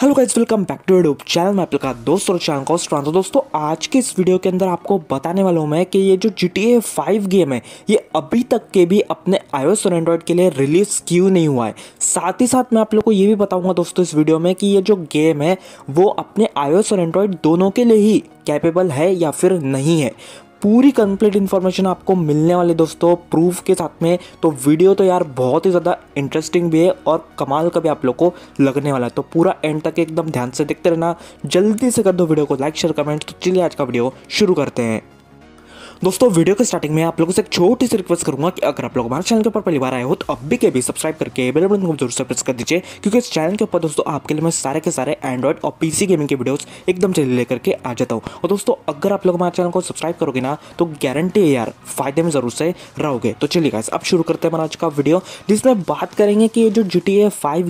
hello guys welcome back to YouTube channel मैं आपका दोस्त और चैनल को स्ट्रांस दोस्तों आज के इस वीडियो के अंदर आपको बताने वाला हूँ मैं कि ये जो G T A five game है ये अभी तक के भी अपने iOS और एंड्रॉयड के लिए रिलीज क्यों नहीं हुआ है साथ ही साथ मैं आप लोग को ये भी बताऊँगा दोस्तों इस वीडियो में कि ये जो गेम है वो अपने आयोस और एंड्रॉयड दोनों के लिए ही कैपेबल है या फिर नहीं है पूरी कंप्लीट इन्फॉर्मेशन आपको मिलने वाले दोस्तों प्रूफ के साथ में तो वीडियो तो यार बहुत ही ज़्यादा इंटरेस्टिंग भी है और कमाल का भी आप लोग को लगने वाला है तो पूरा एंड तक एकदम ध्यान से देखते रहना जल्दी से कर दो वीडियो को लाइक शेयर कमेंट तो चलिए आज का वीडियो शुरू करते हैं दोस्तों वीडियो के स्टार्टिंग में आप लोगों से एक छोटी सी रिक्वेस्ट करूंगा कि अगर आप लोग हमारे चैनल के ऊपर पहली बार आए हो तो अब भी के भी सब्सक्राइब करके बेल बटन को जरूर से प्रेस कर दीजिए क्योंकि इस चैनल के ऊपर दोस्तों आपके लिए मैं सारे के सारे एंड्रॉइड और पीसी गेमिंग के वीडियोज एकदम से लेकर के आ जाता हूँ और दोस्तों अगर आप लोग हमारे चैनल को सब्सक्राइब करोगे ना तो गारंटी है यार फायदे में जरूर से रहोगे तो चलिए गाइस अब शुरू करते हैं हमारा आज का वीडियो जिसमें बात करेंगे कि ये जो जी टी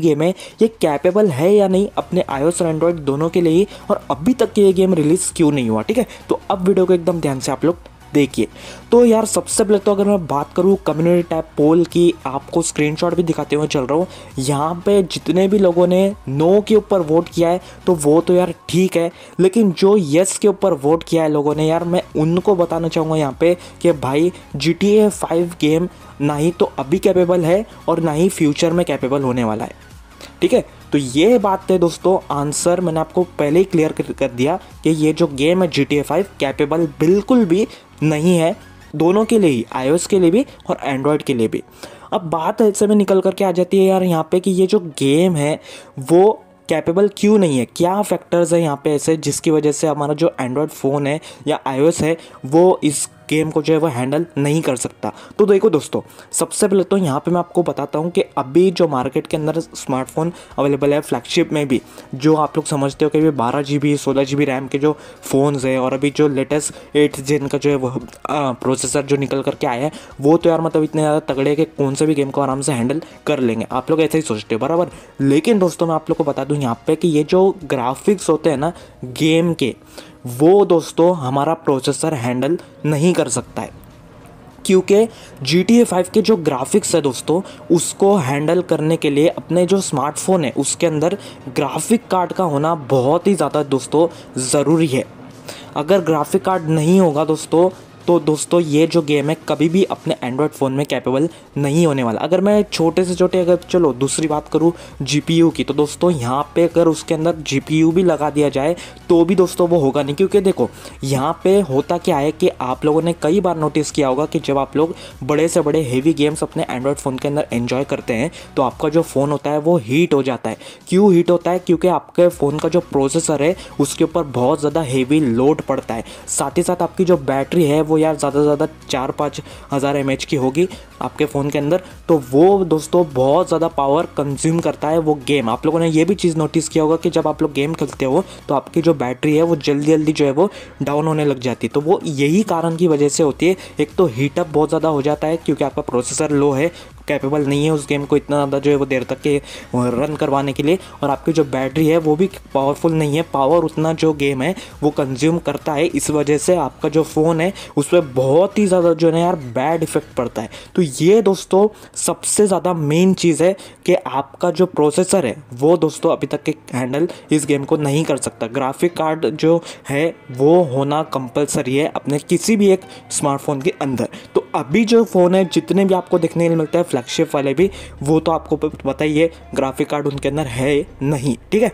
गेम है ये कैपेबल है या नहीं अपने आयो और एंड्रॉइड दोनों के लिए और अभी तक ये गेम रिलीज क्यों नहीं हुआ ठीक है तो अब वीडियो को एकदम ध्यान से आप लोग देखिए तो यार सबसे पहले तो अगर मैं बात करूँ कम्युनिटी टैप पोल की आपको स्क्रीनशॉट भी दिखाते हुए चल रहा हूँ यहाँ पे जितने भी लोगों ने नो के ऊपर वोट किया है तो वो तो यार ठीक है लेकिन जो यस के ऊपर वोट किया है लोगों ने यार मैं उनको बताना चाहूँगा यहाँ पे कि भाई G T A five game ना ही तो अभी कैपेबल है और ना ही फ्यूचर में कैपेबल होने वाला है ठीक है तो ये बात है दोस्तों आंसर मैंने आपको पहले ही क्लियर कर दिया कि ये जो गेम है G T A five capable बिल्कुल भी नहीं है दोनों के लिए ही आई के लिए भी और एंड्रॉयड के लिए भी अब बात ऐसे में निकल करके आ जाती है यार यहाँ पे कि ये जो गेम है वो कैपेबल क्यों नहीं है क्या फैक्टर्स है यहाँ पे ऐसे जिसकी वजह से हमारा जो एंड्रॉयड फ़ोन है या आई है वो इस गेम को जो है वो हैंडल नहीं कर सकता तो देखो दोस्तों सबसे पहले तो यहाँ पे मैं आपको बताता हूँ कि अभी जो मार्केट के अंदर स्मार्टफोन अवेलेबल है फ्लैगशिप में भी जो आप लोग समझते हो कि अभी बारह जी बी सोलह जी बी रैम के जो फ़ोनस है और अभी जो लेटेस्ट एट जेन का जो है वो प्रोसेसर जो निकल करके आया है वो तो यार मतलब इतने ज़्यादा तगड़े कि कौन से भी गेम को आराम से हैंडल कर लेंगे आप लोग ऐसे ही सोचते हो बराबर लेकिन दोस्तों मैं आप लोग को बता दूँ यहाँ पे कि ये जो ग्राफिक्स होते हैं ना गेम के वो दोस्तों हमारा प्रोसेसर हैंडल नहीं कर सकता है क्योंकि जी टी ए फाइव के जो ग्राफिक्स है दोस्तों उसको हैंडल करने के लिए अपने जो स्मार्टफोन है उसके अंदर ग्राफिक कार्ड का होना बहुत ही ज़्यादा दोस्तों ज़रूरी है अगर ग्राफिक कार्ड नहीं होगा दोस्तों तो दोस्तों ये जो गेम है कभी भी अपने एंड्रॉयड फ़ोन में कैपेबल नहीं होने वाला अगर मैं छोटे से छोटे अगर चलो दूसरी बात करूँ जी की तो दोस्तों यहाँ पे अगर उसके अंदर जी भी लगा दिया जाए तो भी दोस्तों वो होगा नहीं क्योंकि देखो यहाँ पे होता क्या है कि आप लोगों ने कई बार नोटिस किया होगा कि जब आप लोग बड़े से बड़े हेवी गेम्स अपने एंड्रॉयड फ़ोन के अंदर एन्जॉय करते हैं तो आपका जो फ़ोन होता है वो हीट हो जाता है क्यों हीट होता है क्योंकि आपके फ़ोन का जो प्रोसेसर है उसके ऊपर बहुत ज़्यादा हेवी लोड पड़ता है साथ ही साथ आपकी जो बैटरी है वो यार ज़्यादा से ज़्यादा चार पाँच हज़ार एम की होगी आपके फ़ोन के अंदर तो वो दोस्तों बहुत ज़्यादा पावर कंज्यूम करता है वो गेम आप लोगों ने ये भी चीज़ नोटिस किया होगा कि जब आप लोग गेम खेलते हो तो आपकी जो बैटरी है वो जल्दी जल्दी जो है वो डाउन होने लग जाती है तो वो यही कारण की वजह से होती है एक तो हीटअप बहुत ज़्यादा हो जाता है क्योंकि आपका प्रोसेसर लो है कैपेबल नहीं है उस गेम को इतना ज़्यादा जो है वो देर तक के रन करवाने के लिए और आपकी जो बैटरी है वो भी पावरफुल नहीं है पावर उतना जो गेम है वो कंज्यूम करता है इस वजह से आपका जो फ़ोन है उस पर बहुत ही ज़्यादा जो है यार बैड इफेक्ट पड़ता है तो ये दोस्तों सबसे ज़्यादा मेन चीज़ है कि आपका जो प्रोसेसर है वो दोस्तों अभी तक के हैंडल इस गेम को नहीं कर सकता ग्राफिक कार्ड जो है वो होना कंपलसरी है अपने किसी भी एक स्मार्टफोन के अंदर तो अभी जो फ़ोन है जितने भी आपको देखने के लिए मिलता है फ्लैगशिप वाले भी वो तो आपको पता ही है ग्राफिक कार्ड उनके अंदर है नहीं ठीक है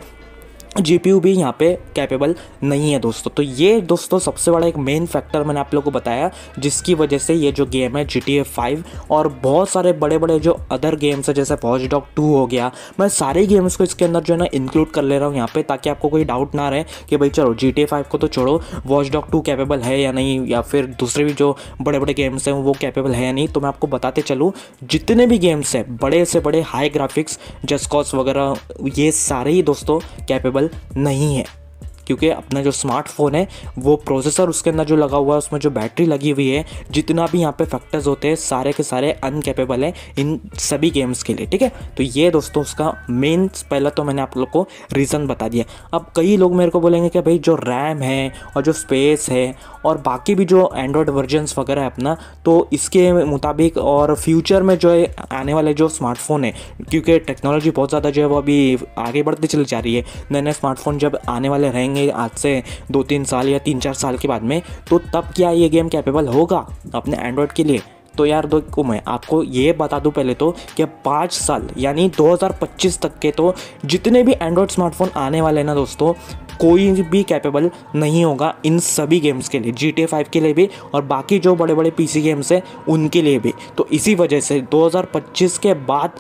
जी भी यहाँ पे कैपेबल नहीं है दोस्तों तो ये दोस्तों सबसे बड़ा एक मेन फैक्टर मैंने आप लोगों को बताया जिसकी वजह से ये जो गेम है जी टी ए फाइव और बहुत सारे बड़े बड़े जो अदर गेम्स है जैसे फॉज डॉक टू हो गया मैं सारे गेम्स को इसके अंदर जो है ना इंक्लूड कर ले रहा हूँ यहाँ पे ताकि आपको कोई डाउट ना रहे कि भाई चलो जी टी ए फाइव को तो छोड़ो वॉच डॉक टू कैपेबल है या नहीं या फिर दूसरे भी जो बड़े बड़े गेम्स हैं वो कैपेबल है या नहीं तो मैं आपको बताते चलूँ जितने भी गेम्स हैं बड़े से बड़े हाई ग्राफिक्स जस्कॉस वगैरह ये सारे ही दोस्तों कैपेबल पॉसिबल नहीं है क्योंकि अपना जो स्मार्टफोन है वो प्रोसेसर उसके अंदर जो लगा हुआ है उसमें जो बैटरी लगी हुई है जितना भी यहाँ पे फैक्टर्स होते हैं सारे के सारे अनकेपेबल हैं इन सभी गेम्स के लिए ठीक है तो ये दोस्तों उसका मेन पहला तो मैंने आप लोग को रीज़न बता दिया अब कई लोग मेरे को बोलेंगे कि भाई जो रैम है और जो स्पेस है और बाकी भी जो एंड्रॉयड वर्जन्स वगैरह है अपना तो इसके मुताबिक और फ्यूचर में जो है आने वाले जो स्मार्टफ़ोन है क्योंकि टेक्नोलॉजी बहुत ज़्यादा जो है वो अभी आगे बढ़ती चली जा रही है नए नए स्मार्टफोन जब आने वाले रहेंगे करेंगे आज से दो तीन साल या तीन चार साल के बाद में तो तब क्या ये गेम कैपेबल होगा अपने एंड्रॉयड के लिए तो यार देखो मैं आपको ये बता दूं पहले तो कि पाँच साल यानी 2025 तक के तो जितने भी एंड्रॉयड स्मार्टफोन आने वाले हैं ना दोस्तों कोई भी कैपेबल नहीं होगा इन सभी गेम्स के लिए जी टी फाइव के लिए भी और बाकी जो बड़े बड़े पीसी गेम्स हैं उनके लिए भी तो इसी वजह से 2025 के बाद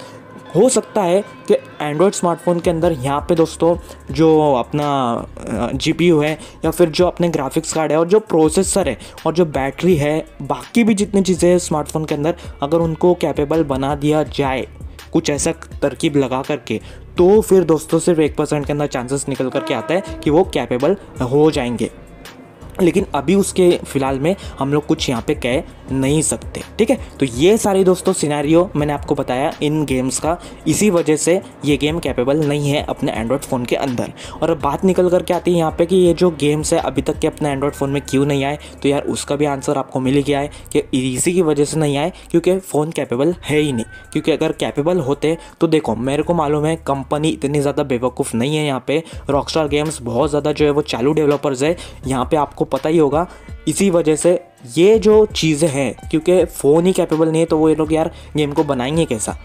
हो सकता है कि एंड्रॉयड स्मार्टफोन के अंदर यहाँ पे दोस्तों जो अपना जी है या फिर जो अपने ग्राफिक्स कार्ड है और जो प्रोसेसर है और जो बैटरी है बाकी भी जितनी चीज़ें हैं स्मार्टफोन के अंदर अगर उनको कैपेबल बना दिया जाए कुछ ऐसा तरकीब लगा करके तो फिर दोस्तों सिर्फ एक परसेंट के अंदर चांसेस निकल करके आता है कि वो कैपेबल हो जाएंगे लेकिन अभी उसके फ़िलहाल में हम लोग कुछ यहाँ पे कह नहीं सकते ठीक है तो ये सारे दोस्तों सिनेरियो मैंने आपको बताया इन गेम्स का इसी वजह से ये गेम कैपेबल नहीं है अपने एंड्रॉयड फ़ोन के अंदर और अब बात निकल कर के आती है यहाँ पे कि ये जो गेम्स है अभी तक के अपने एंड्रॉयड फ़ोन में क्यों नहीं आए तो यार उसका भी आंसर आपको मिल गया है कि इसी की वजह से नहीं आए क्योंकि फ़ोन कैपेबल है ही नहीं क्योंकि अगर कैपेबल होते तो देखो मेरे को मालूम है कंपनी इतनी ज़्यादा बेवकूफ़ नहीं है यहाँ पर रॉक गेम्स बहुत ज़्यादा जो है वो चालू डेवलपर्स है यहाँ पर आपको आपको पता ही होगा इसी वजह से ये जो चीज़ें हैं क्योंकि फ़ोन ही कैपेबल नहीं है तो वो ये लोग यार गेम को बनाएंगे कैसा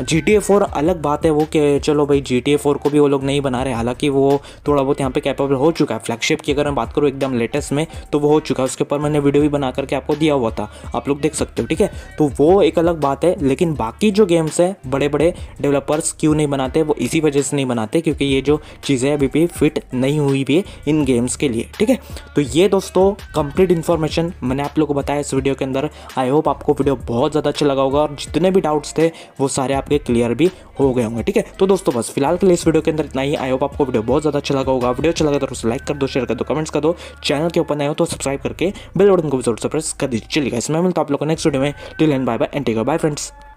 जी टी ए फोर अलग बात है वो कि चलो भाई जी टी ए फोर को भी वो लोग नहीं बना रहे हालांकि वो थोड़ा बहुत यहाँ पे कैपेबल हो चुका है फ्लैगशिप की अगर मैं बात करूँ एकदम लेटेस्ट में तो वो हो चुका है उसके ऊपर मैंने वीडियो भी बना करके आपको दिया हुआ था आप लोग देख सकते हो ठीक है तो वो एक अलग बात है लेकिन बाकी जो गेम्स हैं बड़े बड़े डेवलपर्स क्यों नहीं बनाते वो इसी वजह से नहीं बनाते क्योंकि ये जो चीज़ें अभी भी फिट नहीं हुई भी इन गेम्स के लिए ठीक है तो ये दोस्तों कंप्लीट इन्फॉर्मेशन मैंने आप लोग को बताया इस वीडियो के अंदर आई होप आपको वीडियो बहुत ज़्यादा अच्छा लगा होगा और जितने भी डाउट्स थे वो सारे आप आपके क्लियर भी हो गए होंगे ठीक है तो दोस्तों बस फिलहाल के लिए इस वीडियो के अंदर इतना ही आई होप आपको वीडियो बहुत ज़्यादा अच्छा लगा होगा वीडियो अच्छा लगा तो उसे लाइक कर दो शेयर कर दो कमेंट्स कर दो चैनल के ऊपर आए हो तो सब्सक्राइब करके बिल बटन को जरूर से प्रेस कर दीजिए चलिए इसमें मिलता आप लोगों को नेक्स्ट वीडियो में till end bye bye and take bye friends